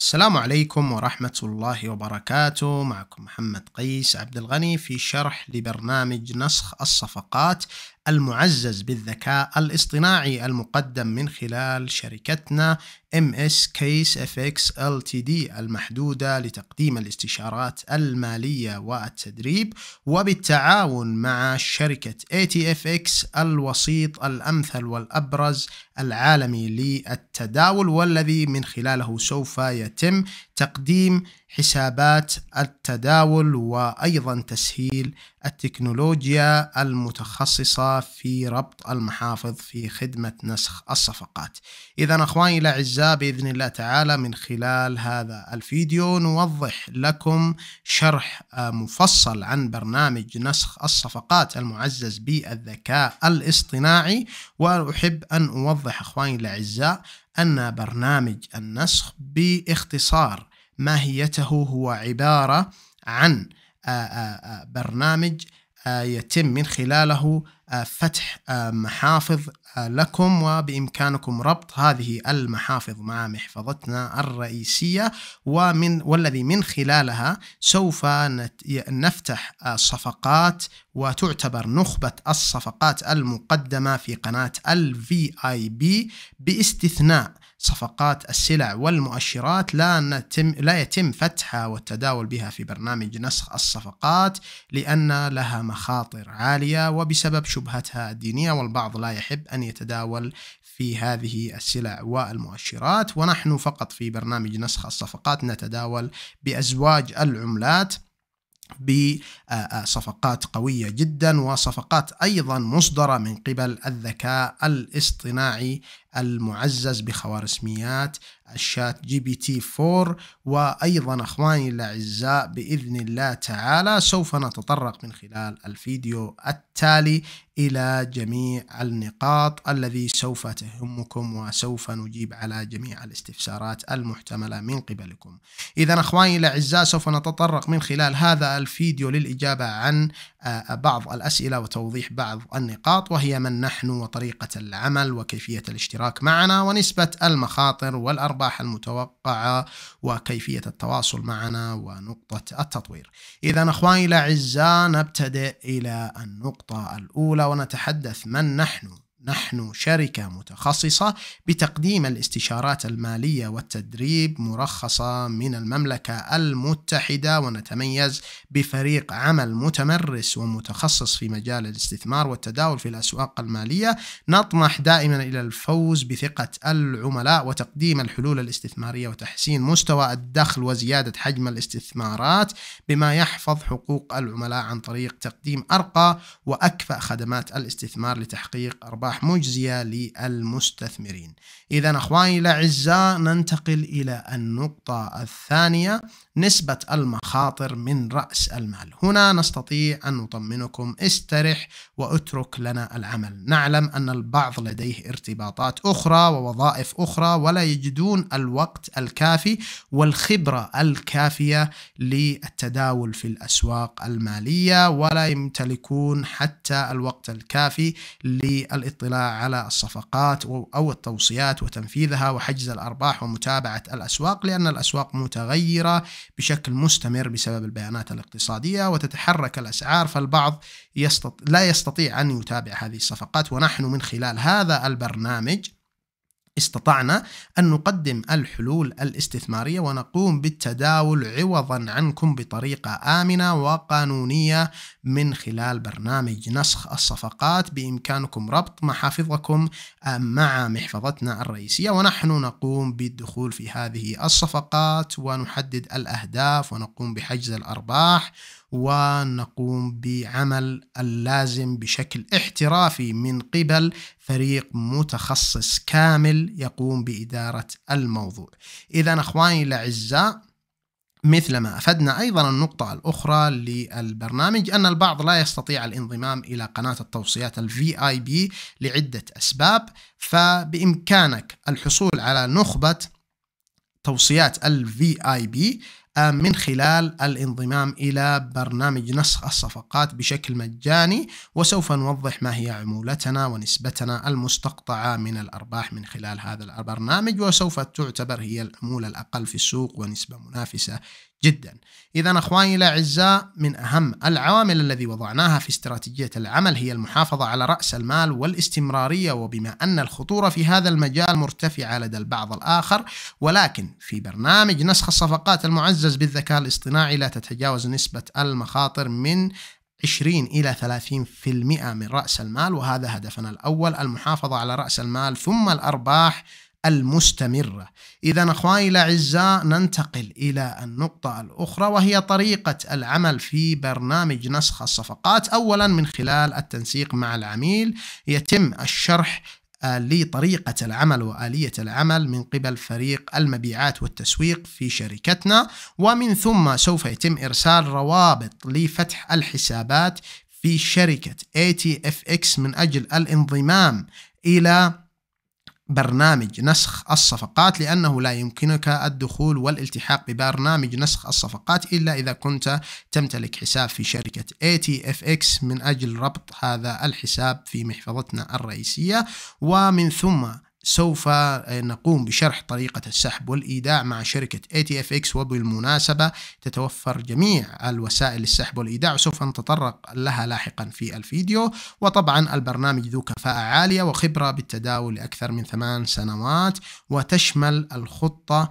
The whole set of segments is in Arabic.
السلام عليكم ورحمة الله وبركاته معكم محمد قيس عبد الغني في شرح لبرنامج نسخ الصفقات المعزز بالذكاء الاصطناعي المقدم من خلال شركتنا MS Case FX Ltd المحدودة لتقديم الاستشارات المالية والتدريب وبالتعاون مع شركة ATFX الوسيط الأمثل والأبرز العالمي للتداول والذي من خلاله سوف يتم تقديم حسابات التداول وايضا تسهيل التكنولوجيا المتخصصه في ربط المحافظ في خدمه نسخ الصفقات. اذا اخواني الاعزاء باذن الله تعالى من خلال هذا الفيديو نوضح لكم شرح آه، مفصل عن برنامج نسخ الصفقات المعزز بالذكاء الاصطناعي واحب ان اوضح اخواني الاعزاء ان برنامج النسخ باختصار ماهيته هو عبارة عن آه، آه، آه، برنامج يتم من خلاله آه، فتح آه، محافظ آه، لكم وبإمكانكم ربط هذه المحافظ مع محفظتنا الرئيسية ومن والذي من خلالها سوف نفتح صفقات وتعتبر نخبة الصفقات المقدمة في قناة الفي اي بي باستثناء صفقات السلع والمؤشرات لا نتم لا يتم فتحها والتداول بها في برنامج نسخ الصفقات لأن لها مخاطر عالية وبسبب شبهتها الدينية والبعض لا يحب أن يتداول في هذه السلع والمؤشرات ونحن فقط في برنامج نسخ الصفقات نتداول بأزواج العملات بصفقات آه، آه، قوية جدا وصفقات أيضا مصدرة من قبل الذكاء الاصطناعي المعزز بخوارزميات الشات جي بي تي 4 وأيضا أخواني الأعزاء بإذن الله تعالى سوف نتطرق من خلال الفيديو التالي إلى جميع النقاط الذي سوف تهمكم وسوف نجيب على جميع الاستفسارات المحتملة من قبلكم إذا أخواني الأعزاء سوف نتطرق من خلال هذا الفيديو للإجابة عن آه، بعض الأسئلة وتوضيح بعض النقاط وهي من نحن وطريقة العمل وكيفية الاشتراك الاشتراك معنا ونسبة المخاطر والأرباح المتوقعة وكيفية التواصل معنا ونقطة التطوير إذا أخواني الأعزاء نبتدئ إلى النقطة الأولى ونتحدث من نحن نحن شركة متخصصة بتقديم الاستشارات المالية والتدريب مرخصة من المملكة المتحدة ونتميز بفريق عمل متمرس ومتخصص في مجال الاستثمار والتداول في الأسواق المالية نطمح دائما إلى الفوز بثقة العملاء وتقديم الحلول الاستثمارية وتحسين مستوى الدخل وزيادة حجم الاستثمارات بما يحفظ حقوق العملاء عن طريق تقديم أرقى وأكفأ خدمات الاستثمار لتحقيق أرباح أصبح مجزية للمستثمرين إذا أخواني الأعزاء ننتقل إلى النقطة الثانية نسبة المخاطر من رأس المال هنا نستطيع أن نطمنكم استرح واترك لنا العمل نعلم أن البعض لديه ارتباطات أخرى ووظائف أخرى ولا يجدون الوقت الكافي والخبرة الكافية للتداول في الأسواق المالية ولا يمتلكون حتى الوقت الكافي للاطلاع الاطلاع على الصفقات أو التوصيات وتنفيذها وحجز الأرباح ومتابعة الأسواق لأن الأسواق متغيرة بشكل مستمر بسبب البيانات الاقتصادية وتتحرك الأسعار فالبعض يستط... لا يستطيع أن يتابع هذه الصفقات ونحن من خلال هذا البرنامج استطعنا أن نقدم الحلول الاستثمارية ونقوم بالتداول عوضا عنكم بطريقة آمنة وقانونية من خلال برنامج نسخ الصفقات بإمكانكم ربط محافظكم مع محفظتنا الرئيسية ونحن نقوم بالدخول في هذه الصفقات ونحدد الأهداف ونقوم بحجز الأرباح ونقوم بعمل اللازم بشكل احترافي من قبل فريق متخصص كامل يقوم بإدارة الموضوع إذا أخواني الأعزاء مثل ما أفدنا أيضا النقطة الأخرى للبرنامج أن البعض لا يستطيع الانضمام إلى قناة التوصيات الفي آي بي لعدة أسباب فبإمكانك الحصول على نخبة توصيات الفي آي بي آه، من خلال الانضمام إلى برنامج نسخ الصفقات بشكل مجاني وسوف نوضح ما هي عمولتنا ونسبتنا المستقطعة من الأرباح من خلال هذا البرنامج وسوف تعتبر هي العمولة الأقل في السوق ونسبة منافسة جدا إذا أخواني الأعزاء من أهم العوامل الذي وضعناها في استراتيجية العمل هي المحافظة على رأس المال والاستمرارية وبما أن الخطورة في هذا المجال مرتفعة لدى البعض الآخر ولكن في برنامج نسخ الصفقات المعزز بالذكاء الاصطناعي لا تتجاوز نسبة المخاطر من 20 إلى 30% من رأس المال وهذا هدفنا الأول المحافظة على رأس المال ثم الأرباح المستمرة إذا أخواني الأعزاء ننتقل إلى النقطة الأخرى وهي طريقة العمل في برنامج نسخ الصفقات أولا من خلال التنسيق مع العميل يتم الشرح آه، لطريقة العمل وآلية العمل من قبل فريق المبيعات والتسويق في شركتنا ومن ثم سوف يتم إرسال روابط لفتح الحسابات في شركة ATFX من أجل الانضمام إلى برنامج نسخ الصفقات لأنه لا يمكنك الدخول والالتحاق ببرنامج نسخ الصفقات إلا إذا كنت تمتلك حساب في شركة ATFX من أجل ربط هذا الحساب في محفظتنا الرئيسية ومن ثم سوف آه، نقوم بشرح طريقة السحب والإيداع مع شركة ATFX وبالمناسبة تتوفر جميع الوسائل السحب والإيداع وسوف نتطرق لها لاحقا في الفيديو وطبعا البرنامج ذو كفاءة عالية وخبرة بالتداول لأكثر من ثمان سنوات وتشمل الخطة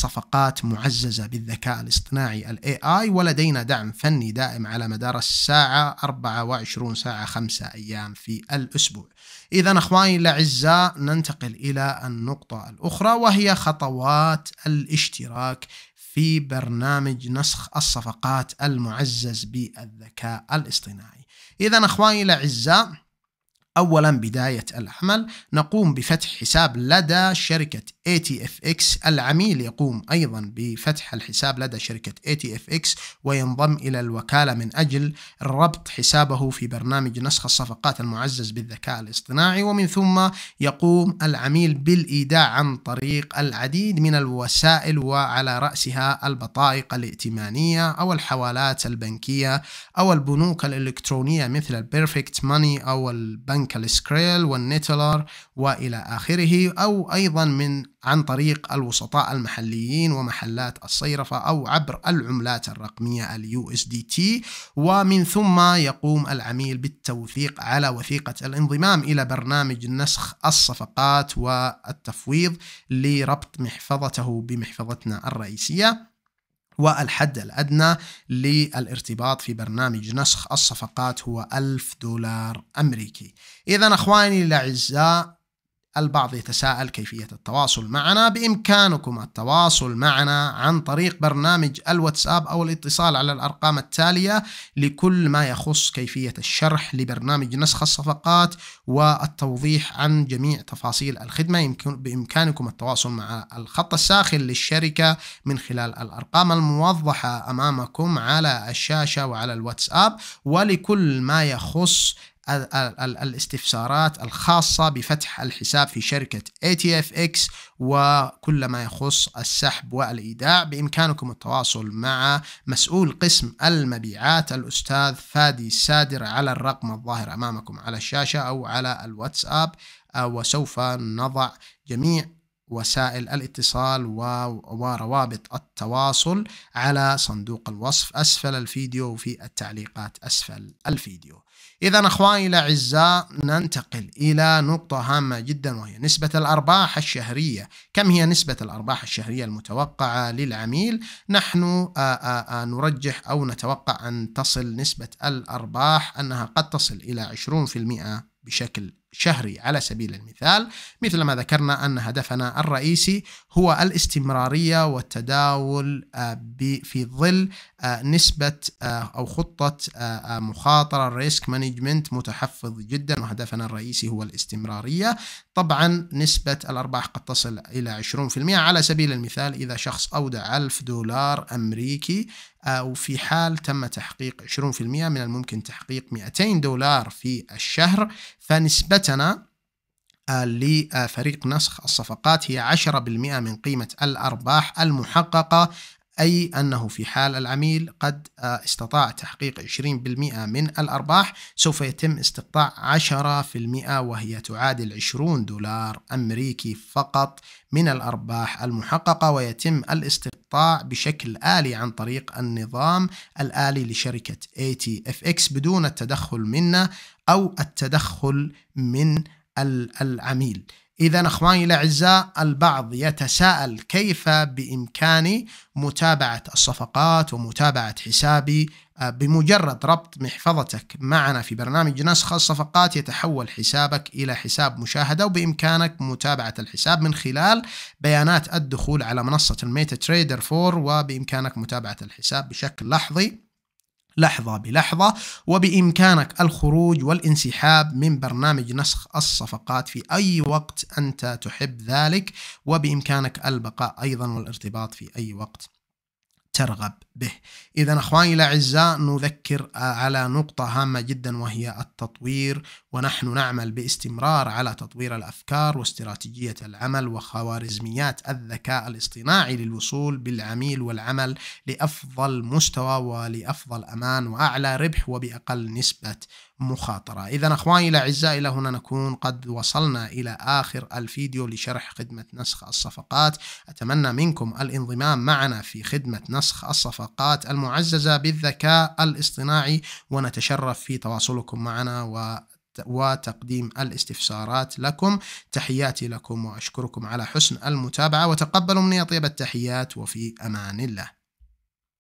صفقات معززة بالذكاء الاصطناعي ال AI ولدينا دعم فني دائم على مدار الساعة 24 ساعة 5 أيام في الأسبوع إذا أخواني الأعزاء ننتقل إلى النقطة الأخرى وهي خطوات الاشتراك في برنامج نسخ الصفقات المعزز بالذكاء الاصطناعي إذا أخواني الأعزاء أولا بداية العمل نقوم بفتح حساب لدى شركة ATFX العميل يقوم أيضا بفتح الحساب لدى شركة ATFX وينضم إلى الوكالة من أجل ربط حسابه في برنامج نسخ الصفقات المعزز بالذكاء الاصطناعي ومن ثم يقوم العميل بالإيداع عن طريق العديد من الوسائل وعلى رأسها البطائق الائتمانية أو الحوالات البنكية أو البنوك الإلكترونية مثل البيرفكت ماني أو البنك السكريل والنيتلر وإلى آخره أو أيضا من عن طريق الوسطاء المحليين ومحلات الصيرفة أو عبر العملات الرقمية اليو اس دي تي ومن ثم يقوم العميل بالتوثيق على وثيقة الانضمام إلى برنامج نسخ الصفقات والتفويض لربط محفظته بمحفظتنا الرئيسية والحد الأدنى للارتباط في برنامج نسخ الصفقات هو 1000 دولار أمريكي إذا أخواني الأعزاء البعض يتساءل كيفية التواصل معنا بإمكانكم التواصل معنا عن طريق برنامج الواتساب أو الاتصال على الأرقام التالية لكل ما يخص كيفية الشرح لبرنامج نسخ الصفقات والتوضيح عن جميع تفاصيل الخدمة يمكن بإمكانكم التواصل مع الخط الساخن للشركة من خلال الأرقام الموضحة أمامكم على الشاشة وعلى الواتساب ولكل ما يخص الاستفسارات الخاصة بفتح الحساب في شركة ATFX وكل ما يخص السحب والإيداع بإمكانكم التواصل مع مسؤول قسم المبيعات الأستاذ فادي السادر على الرقم الظاهر أمامكم على الشاشة أو على الواتساب آه، وسوف نضع جميع وسائل الاتصال وروابط التواصل على صندوق الوصف أسفل الفيديو وفي التعليقات أسفل الفيديو إذا أخواني الأعزاء ننتقل إلى نقطة هامة جدا وهي نسبة الأرباح الشهرية كم هي نسبة الأرباح الشهرية المتوقعة للعميل نحن آه، آه، آه، نرجح أو نتوقع أن تصل نسبة الأرباح أنها قد تصل إلى 20% بشكل شهري على سبيل المثال مثل ما ذكرنا أن هدفنا الرئيسي هو الاستمرارية والتداول آه، في ظل آه، نسبة آه، أو خطة مخاطرة ريسك مانجمنت متحفظ جدا وهدفنا الرئيسي هو الاستمرارية طبعا نسبة الأرباح قد تصل إلى 20% على سبيل المثال إذا شخص أودع 1000 دولار أمريكي أو في حال تم تحقيق 20% من الممكن تحقيق 200 دولار في الشهر فنسبة نسبتنا آه، لفريق نسخ الصفقات هي 10% من قيمة الأرباح المحققة أي أنه في حال العميل قد آه، استطاع تحقيق 20% من الأرباح سوف يتم استقطاع 10% وهي تعادل 20 دولار أمريكي فقط من الأرباح المحققة ويتم الاستقطاع بشكل آلي عن طريق النظام الآلي لشركة ATFX بدون التدخل منا أو التدخل من العميل إذا أخواني الأعزاء البعض يتساءل كيف بإمكاني متابعة الصفقات ومتابعة حسابي آه، بمجرد ربط محفظتك معنا في برنامج نسخ الصفقات يتحول حسابك إلى حساب مشاهدة وبإمكانك متابعة الحساب من خلال بيانات الدخول على منصة الميتا تريدر 4 وبإمكانك متابعة الحساب بشكل لحظي لحظة بلحظة وبإمكانك الخروج والانسحاب من برنامج نسخ الصفقات في أي وقت أنت تحب ذلك وبإمكانك البقاء أيضا والارتباط في أي وقت ترغب به إذا أخواني الأعزاء نذكر آه، على نقطة هامة جدا وهي التطوير ونحن نعمل باستمرار على تطوير الأفكار واستراتيجية العمل وخوارزميات الذكاء الاصطناعي للوصول بالعميل والعمل لأفضل مستوى ولأفضل أمان وأعلى ربح وبأقل نسبة مخاطرة إذا أخواني الأعزاء إلى هنا نكون قد وصلنا إلى آخر الفيديو لشرح خدمة نسخ الصفقات أتمنى منكم الانضمام معنا في خدمة نسخ الصفقات المعززة بالذكاء الاصطناعي ونتشرف في تواصلكم معنا و وتقديم الاستفسارات لكم تحياتي لكم وأشكركم على حسن المتابعة وتقبلوا مني أطيب التحيات وفي أمان الله